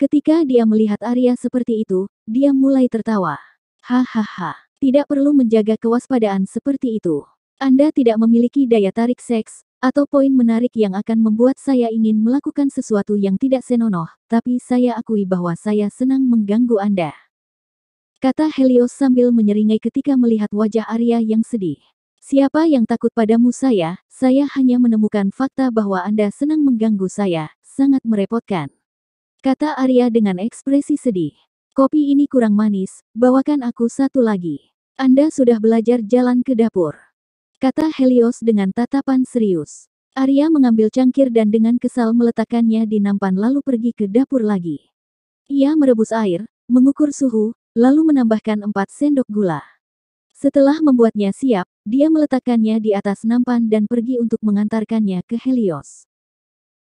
Ketika dia melihat Arya seperti itu, dia mulai tertawa. Hahaha. Tidak perlu menjaga kewaspadaan seperti itu. Anda tidak memiliki daya tarik seks, atau poin menarik yang akan membuat saya ingin melakukan sesuatu yang tidak senonoh, tapi saya akui bahwa saya senang mengganggu Anda. Kata Helios sambil menyeringai ketika melihat wajah Arya yang sedih. Siapa yang takut padamu saya? Saya hanya menemukan fakta bahwa Anda senang mengganggu saya, sangat merepotkan. Kata Arya dengan ekspresi sedih. Kopi ini kurang manis, bawakan aku satu lagi. Anda sudah belajar jalan ke dapur. Kata Helios dengan tatapan serius. Arya mengambil cangkir dan dengan kesal meletakkannya di nampan lalu pergi ke dapur lagi. Ia merebus air, mengukur suhu, lalu menambahkan empat sendok gula. Setelah membuatnya siap, dia meletakkannya di atas nampan dan pergi untuk mengantarkannya ke Helios.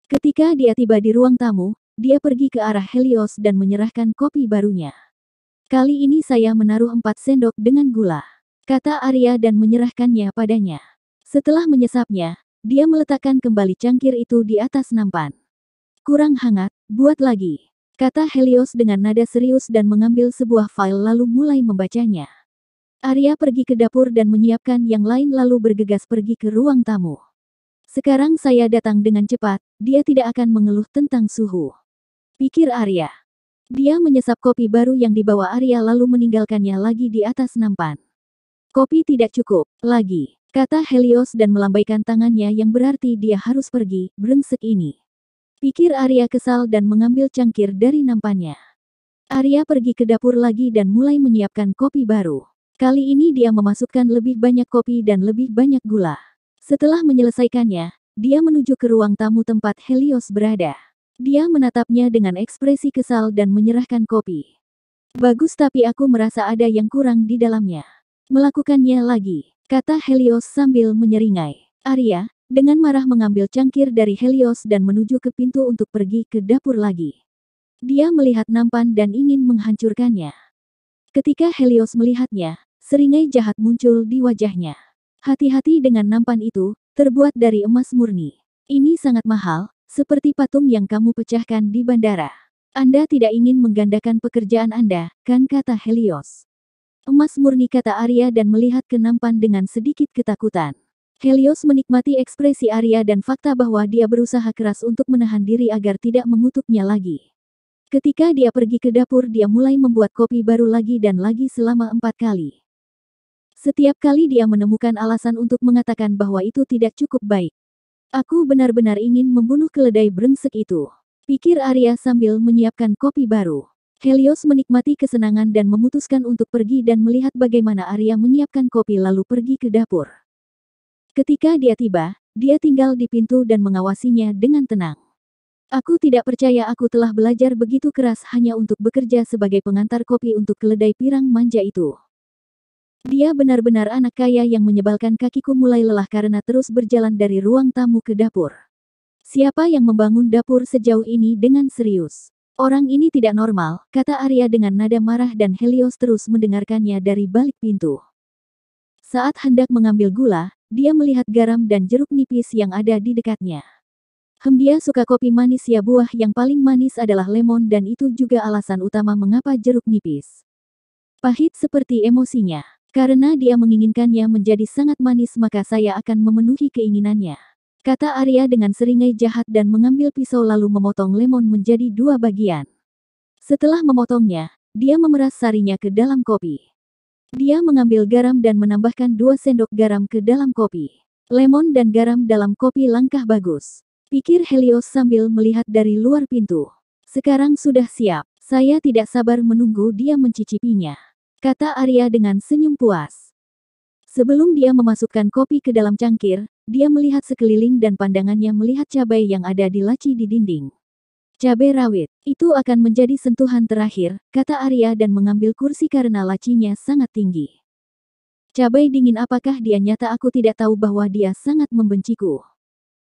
Ketika dia tiba di ruang tamu, dia pergi ke arah Helios dan menyerahkan kopi barunya. Kali ini saya menaruh empat sendok dengan gula, kata Arya dan menyerahkannya padanya. Setelah menyesapnya, dia meletakkan kembali cangkir itu di atas nampan. Kurang hangat, buat lagi, kata Helios dengan nada serius dan mengambil sebuah file lalu mulai membacanya. Arya pergi ke dapur dan menyiapkan yang lain lalu bergegas pergi ke ruang tamu. Sekarang saya datang dengan cepat, dia tidak akan mengeluh tentang suhu. Pikir Arya. Dia menyesap kopi baru yang dibawa Arya lalu meninggalkannya lagi di atas nampan. Kopi tidak cukup, lagi, kata Helios dan melambaikan tangannya yang berarti dia harus pergi, brengsek ini. Pikir Arya kesal dan mengambil cangkir dari nampannya. Arya pergi ke dapur lagi dan mulai menyiapkan kopi baru. Kali ini dia memasukkan lebih banyak kopi dan lebih banyak gula. Setelah menyelesaikannya, dia menuju ke ruang tamu tempat Helios berada. Dia menatapnya dengan ekspresi kesal dan menyerahkan kopi. Bagus tapi aku merasa ada yang kurang di dalamnya. Melakukannya lagi, kata Helios sambil menyeringai. Arya, dengan marah mengambil cangkir dari Helios dan menuju ke pintu untuk pergi ke dapur lagi. Dia melihat nampan dan ingin menghancurkannya. Ketika Helios melihatnya, seringai jahat muncul di wajahnya. Hati-hati dengan nampan itu, terbuat dari emas murni. Ini sangat mahal, seperti patung yang kamu pecahkan di bandara. Anda tidak ingin menggandakan pekerjaan Anda, kan kata Helios. Emas murni kata Arya dan melihat kenampan dengan sedikit ketakutan. Helios menikmati ekspresi Arya dan fakta bahwa dia berusaha keras untuk menahan diri agar tidak mengutuknya lagi. Ketika dia pergi ke dapur dia mulai membuat kopi baru lagi dan lagi selama empat kali. Setiap kali dia menemukan alasan untuk mengatakan bahwa itu tidak cukup baik. Aku benar-benar ingin membunuh keledai brengsek itu. Pikir Arya sambil menyiapkan kopi baru. Helios menikmati kesenangan dan memutuskan untuk pergi dan melihat bagaimana Arya menyiapkan kopi lalu pergi ke dapur. Ketika dia tiba, dia tinggal di pintu dan mengawasinya dengan tenang. Aku tidak percaya aku telah belajar begitu keras hanya untuk bekerja sebagai pengantar kopi untuk keledai pirang manja itu. Dia benar-benar anak kaya yang menyebalkan kakiku mulai lelah karena terus berjalan dari ruang tamu ke dapur. Siapa yang membangun dapur sejauh ini dengan serius? Orang ini tidak normal, kata Arya dengan nada marah dan Helios terus mendengarkannya dari balik pintu. Saat hendak mengambil gula, dia melihat garam dan jeruk nipis yang ada di dekatnya. Hem dia suka kopi manis ya buah yang paling manis adalah lemon dan itu juga alasan utama mengapa jeruk nipis. Pahit seperti emosinya. Karena dia menginginkannya menjadi sangat manis maka saya akan memenuhi keinginannya. Kata Arya dengan seringai jahat dan mengambil pisau lalu memotong lemon menjadi dua bagian. Setelah memotongnya, dia memeras sarinya ke dalam kopi. Dia mengambil garam dan menambahkan dua sendok garam ke dalam kopi. Lemon dan garam dalam kopi langkah bagus. Pikir Helios sambil melihat dari luar pintu. Sekarang sudah siap. Saya tidak sabar menunggu dia mencicipinya. Kata Arya dengan senyum puas. Sebelum dia memasukkan kopi ke dalam cangkir, dia melihat sekeliling dan pandangannya melihat cabai yang ada di laci di dinding. Cabai rawit, itu akan menjadi sentuhan terakhir, kata Arya dan mengambil kursi karena lacinya sangat tinggi. Cabai dingin apakah dia nyata aku tidak tahu bahwa dia sangat membenciku.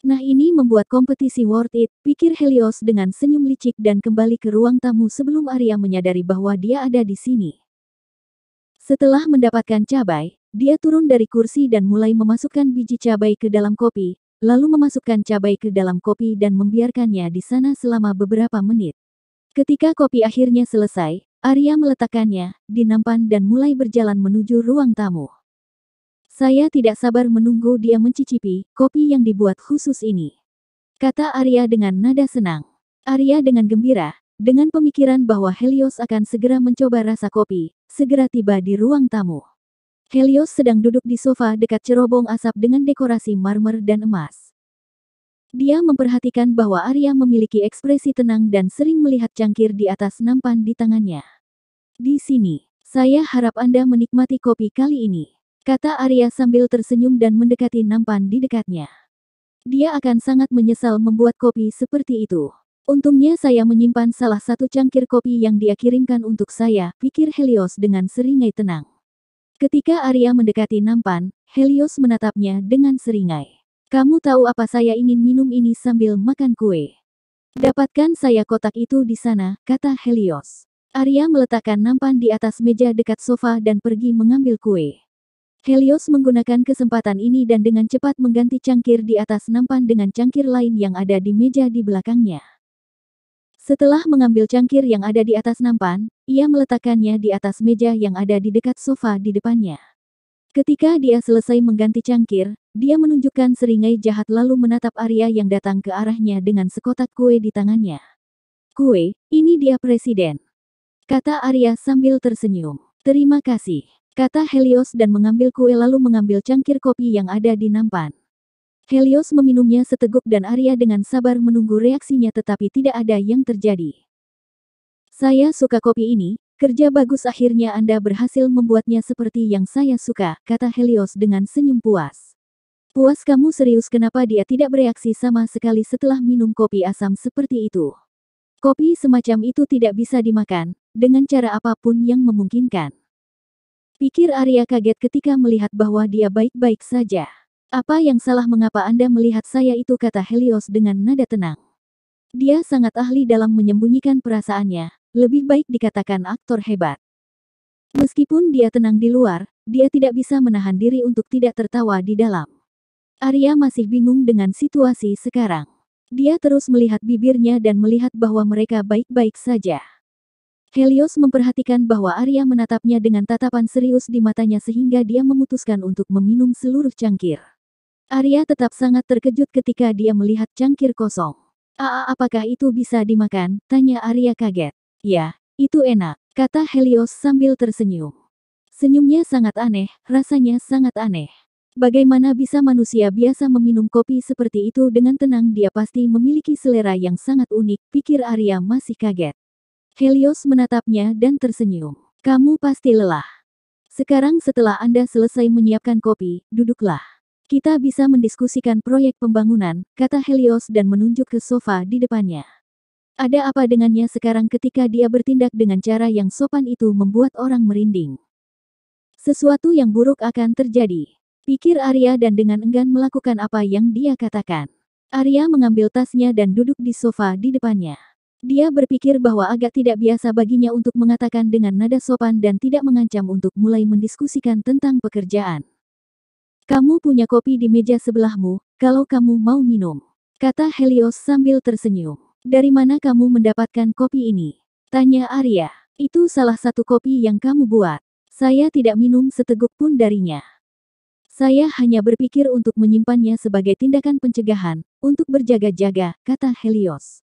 Nah ini membuat kompetisi worth it, pikir Helios dengan senyum licik dan kembali ke ruang tamu sebelum Arya menyadari bahwa dia ada di sini. Setelah mendapatkan cabai, dia turun dari kursi dan mulai memasukkan biji cabai ke dalam kopi, lalu memasukkan cabai ke dalam kopi dan membiarkannya di sana selama beberapa menit. Ketika kopi akhirnya selesai, Arya meletakkannya di nampan dan mulai berjalan menuju ruang tamu. Saya tidak sabar menunggu dia mencicipi kopi yang dibuat khusus ini. Kata Arya dengan nada senang. Arya dengan gembira dengan pemikiran bahwa Helios akan segera mencoba rasa kopi, segera tiba di ruang tamu. Helios sedang duduk di sofa dekat cerobong asap dengan dekorasi marmer dan emas. Dia memperhatikan bahwa Arya memiliki ekspresi tenang dan sering melihat cangkir di atas nampan di tangannya. Di sini, saya harap Anda menikmati kopi kali ini, kata Arya sambil tersenyum dan mendekati nampan di dekatnya. Dia akan sangat menyesal membuat kopi seperti itu. Untungnya saya menyimpan salah satu cangkir kopi yang dia kirimkan untuk saya, pikir Helios dengan seringai tenang. Ketika Arya mendekati nampan, Helios menatapnya dengan seringai. Kamu tahu apa saya ingin minum ini sambil makan kue. Dapatkan saya kotak itu di sana, kata Helios. Arya meletakkan nampan di atas meja dekat sofa dan pergi mengambil kue. Helios menggunakan kesempatan ini dan dengan cepat mengganti cangkir di atas nampan dengan cangkir lain yang ada di meja di belakangnya. Setelah mengambil cangkir yang ada di atas nampan, ia meletakkannya di atas meja yang ada di dekat sofa di depannya. Ketika dia selesai mengganti cangkir, dia menunjukkan seringai jahat lalu menatap Arya yang datang ke arahnya dengan sekotak kue di tangannya. Kue, ini dia presiden. Kata Arya sambil tersenyum. Terima kasih. Kata Helios dan mengambil kue lalu mengambil cangkir kopi yang ada di nampan. Helios meminumnya seteguk dan Arya dengan sabar menunggu reaksinya tetapi tidak ada yang terjadi. Saya suka kopi ini, kerja bagus akhirnya Anda berhasil membuatnya seperti yang saya suka, kata Helios dengan senyum puas. Puas kamu serius kenapa dia tidak bereaksi sama sekali setelah minum kopi asam seperti itu. Kopi semacam itu tidak bisa dimakan, dengan cara apapun yang memungkinkan. Pikir Arya kaget ketika melihat bahwa dia baik-baik saja. Apa yang salah mengapa Anda melihat saya itu kata Helios dengan nada tenang. Dia sangat ahli dalam menyembunyikan perasaannya, lebih baik dikatakan aktor hebat. Meskipun dia tenang di luar, dia tidak bisa menahan diri untuk tidak tertawa di dalam. Arya masih bingung dengan situasi sekarang. Dia terus melihat bibirnya dan melihat bahwa mereka baik-baik saja. Helios memperhatikan bahwa Arya menatapnya dengan tatapan serius di matanya sehingga dia memutuskan untuk meminum seluruh cangkir. Arya tetap sangat terkejut ketika dia melihat cangkir kosong. Aa apakah itu bisa dimakan? Tanya Arya kaget. Ya, itu enak, kata Helios sambil tersenyum. Senyumnya sangat aneh, rasanya sangat aneh. Bagaimana bisa manusia biasa meminum kopi seperti itu dengan tenang dia pasti memiliki selera yang sangat unik, pikir Arya masih kaget. Helios menatapnya dan tersenyum. Kamu pasti lelah. Sekarang setelah Anda selesai menyiapkan kopi, duduklah. Kita bisa mendiskusikan proyek pembangunan, kata Helios dan menunjuk ke sofa di depannya. Ada apa dengannya sekarang ketika dia bertindak dengan cara yang sopan itu membuat orang merinding. Sesuatu yang buruk akan terjadi. Pikir Arya dan dengan enggan melakukan apa yang dia katakan. Arya mengambil tasnya dan duduk di sofa di depannya. Dia berpikir bahwa agak tidak biasa baginya untuk mengatakan dengan nada sopan dan tidak mengancam untuk mulai mendiskusikan tentang pekerjaan. Kamu punya kopi di meja sebelahmu, kalau kamu mau minum. Kata Helios sambil tersenyum. Dari mana kamu mendapatkan kopi ini? Tanya Arya. Itu salah satu kopi yang kamu buat. Saya tidak minum seteguk pun darinya. Saya hanya berpikir untuk menyimpannya sebagai tindakan pencegahan, untuk berjaga-jaga, kata Helios.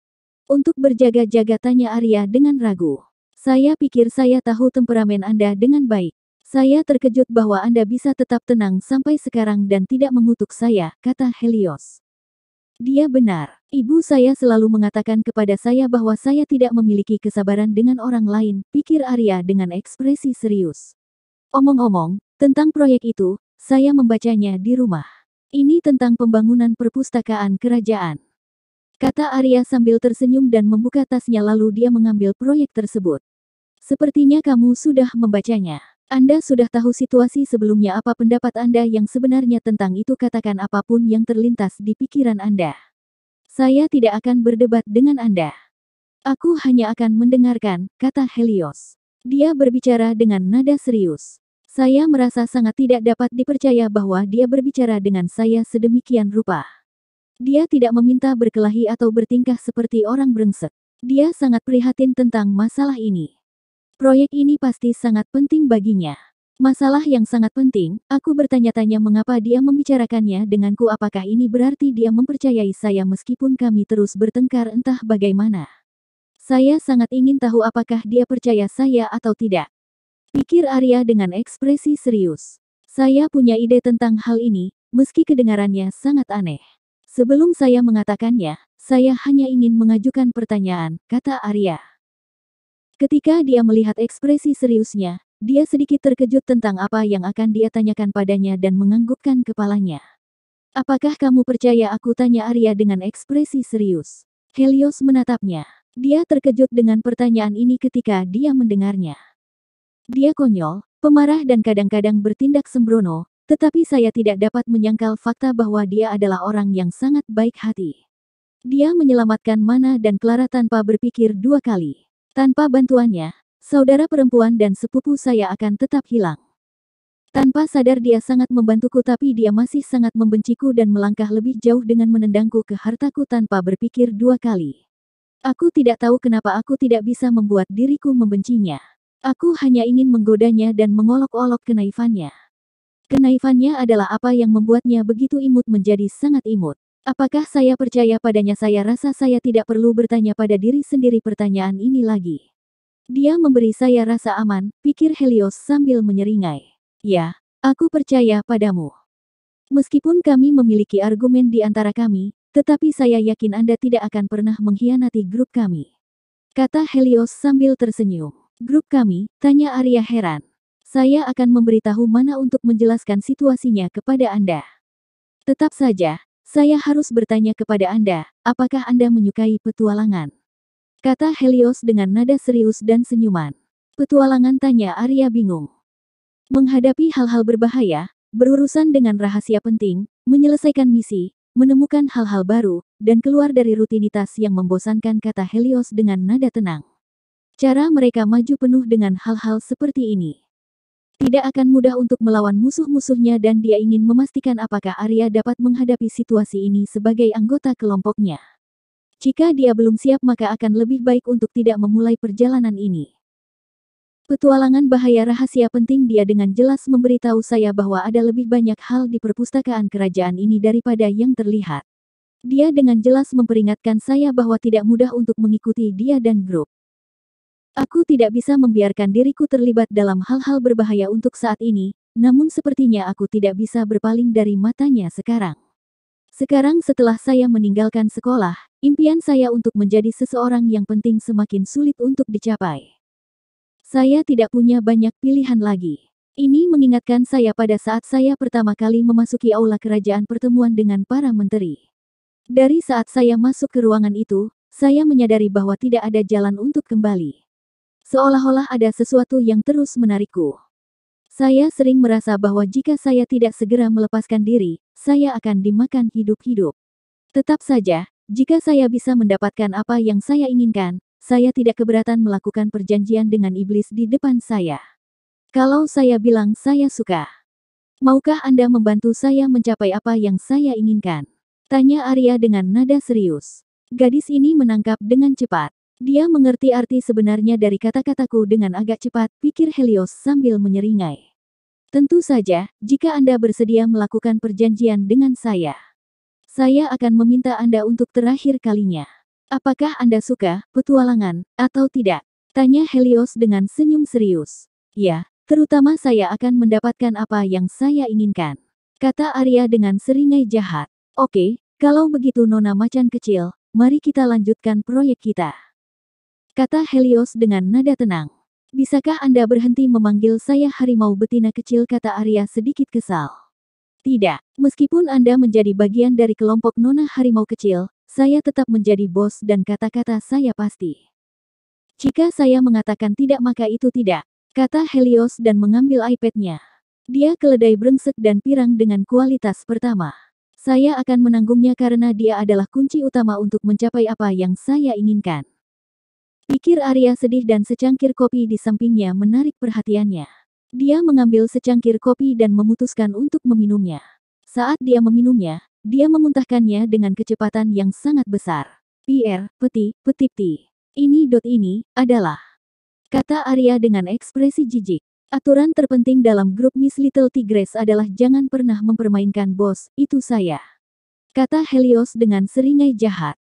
Untuk berjaga-jaga tanya Arya dengan ragu. Saya pikir saya tahu temperamen Anda dengan baik. Saya terkejut bahwa Anda bisa tetap tenang sampai sekarang dan tidak mengutuk saya, kata Helios. Dia benar. Ibu saya selalu mengatakan kepada saya bahwa saya tidak memiliki kesabaran dengan orang lain, pikir Arya dengan ekspresi serius. Omong-omong, tentang proyek itu, saya membacanya di rumah. Ini tentang pembangunan perpustakaan kerajaan. Kata Arya sambil tersenyum dan membuka tasnya lalu dia mengambil proyek tersebut. Sepertinya kamu sudah membacanya. Anda sudah tahu situasi sebelumnya apa pendapat Anda yang sebenarnya tentang itu katakan apapun yang terlintas di pikiran Anda. Saya tidak akan berdebat dengan Anda. Aku hanya akan mendengarkan, kata Helios. Dia berbicara dengan nada serius. Saya merasa sangat tidak dapat dipercaya bahwa dia berbicara dengan saya sedemikian rupa. Dia tidak meminta berkelahi atau bertingkah seperti orang brengsek. Dia sangat prihatin tentang masalah ini. Proyek ini pasti sangat penting baginya. Masalah yang sangat penting, aku bertanya-tanya mengapa dia membicarakannya denganku apakah ini berarti dia mempercayai saya meskipun kami terus bertengkar entah bagaimana. Saya sangat ingin tahu apakah dia percaya saya atau tidak. Pikir Arya dengan ekspresi serius. Saya punya ide tentang hal ini, meski kedengarannya sangat aneh. Sebelum saya mengatakannya, saya hanya ingin mengajukan pertanyaan, kata Arya. Ketika dia melihat ekspresi seriusnya, dia sedikit terkejut tentang apa yang akan dia tanyakan padanya dan menganggukkan kepalanya. Apakah kamu percaya aku tanya Arya dengan ekspresi serius? Helios menatapnya. Dia terkejut dengan pertanyaan ini ketika dia mendengarnya. Dia konyol, pemarah dan kadang-kadang bertindak sembrono, tetapi saya tidak dapat menyangkal fakta bahwa dia adalah orang yang sangat baik hati. Dia menyelamatkan Mana dan Clara tanpa berpikir dua kali. Tanpa bantuannya, saudara perempuan dan sepupu saya akan tetap hilang. Tanpa sadar dia sangat membantuku tapi dia masih sangat membenciku dan melangkah lebih jauh dengan menendangku ke hartaku tanpa berpikir dua kali. Aku tidak tahu kenapa aku tidak bisa membuat diriku membencinya. Aku hanya ingin menggodanya dan mengolok-olok kenaifannya. Kenaifannya adalah apa yang membuatnya begitu imut menjadi sangat imut. Apakah saya percaya padanya? Saya rasa saya tidak perlu bertanya pada diri sendiri pertanyaan ini lagi. Dia memberi saya rasa aman, pikir Helios sambil menyeringai. Ya, aku percaya padamu. Meskipun kami memiliki argumen di antara kami, tetapi saya yakin Anda tidak akan pernah mengkhianati grup kami. Kata Helios sambil tersenyum. Grup kami, tanya Arya heran saya akan memberitahu mana untuk menjelaskan situasinya kepada Anda. Tetap saja, saya harus bertanya kepada Anda, apakah Anda menyukai petualangan? Kata Helios dengan nada serius dan senyuman. Petualangan tanya Arya bingung. Menghadapi hal-hal berbahaya, berurusan dengan rahasia penting, menyelesaikan misi, menemukan hal-hal baru, dan keluar dari rutinitas yang membosankan kata Helios dengan nada tenang. Cara mereka maju penuh dengan hal-hal seperti ini. Tidak akan mudah untuk melawan musuh-musuhnya dan dia ingin memastikan apakah Arya dapat menghadapi situasi ini sebagai anggota kelompoknya. Jika dia belum siap maka akan lebih baik untuk tidak memulai perjalanan ini. Petualangan bahaya rahasia penting dia dengan jelas memberitahu saya bahwa ada lebih banyak hal di perpustakaan kerajaan ini daripada yang terlihat. Dia dengan jelas memperingatkan saya bahwa tidak mudah untuk mengikuti dia dan grup. Aku tidak bisa membiarkan diriku terlibat dalam hal-hal berbahaya untuk saat ini, namun sepertinya aku tidak bisa berpaling dari matanya sekarang. Sekarang setelah saya meninggalkan sekolah, impian saya untuk menjadi seseorang yang penting semakin sulit untuk dicapai. Saya tidak punya banyak pilihan lagi. Ini mengingatkan saya pada saat saya pertama kali memasuki aula kerajaan pertemuan dengan para menteri. Dari saat saya masuk ke ruangan itu, saya menyadari bahwa tidak ada jalan untuk kembali. Seolah-olah ada sesuatu yang terus menarikku. Saya sering merasa bahwa jika saya tidak segera melepaskan diri, saya akan dimakan hidup-hidup. Tetap saja, jika saya bisa mendapatkan apa yang saya inginkan, saya tidak keberatan melakukan perjanjian dengan iblis di depan saya. Kalau saya bilang saya suka, maukah Anda membantu saya mencapai apa yang saya inginkan? Tanya Arya dengan nada serius. Gadis ini menangkap dengan cepat. Dia mengerti arti sebenarnya dari kata-kataku dengan agak cepat, pikir Helios sambil menyeringai. Tentu saja, jika Anda bersedia melakukan perjanjian dengan saya. Saya akan meminta Anda untuk terakhir kalinya. Apakah Anda suka petualangan atau tidak? Tanya Helios dengan senyum serius. Ya, terutama saya akan mendapatkan apa yang saya inginkan. Kata Arya dengan seringai jahat. Oke, kalau begitu Nona Macan Kecil, mari kita lanjutkan proyek kita. Kata Helios dengan nada tenang. Bisakah Anda berhenti memanggil saya harimau betina kecil kata Arya sedikit kesal. Tidak, meskipun Anda menjadi bagian dari kelompok nona harimau kecil, saya tetap menjadi bos dan kata-kata saya pasti. Jika saya mengatakan tidak maka itu tidak, kata Helios dan mengambil iPad-nya. Dia keledai brengsek dan pirang dengan kualitas pertama. Saya akan menanggungnya karena dia adalah kunci utama untuk mencapai apa yang saya inginkan. Pikir Arya sedih dan secangkir kopi di sampingnya menarik perhatiannya. Dia mengambil secangkir kopi dan memutuskan untuk meminumnya. Saat dia meminumnya, dia memuntahkannya dengan kecepatan yang sangat besar. Pr, peti, petip ti. Ini dot ini, adalah. Kata Arya dengan ekspresi jijik. Aturan terpenting dalam grup Miss Little Tigress adalah jangan pernah mempermainkan bos, itu saya. Kata Helios dengan seringai jahat.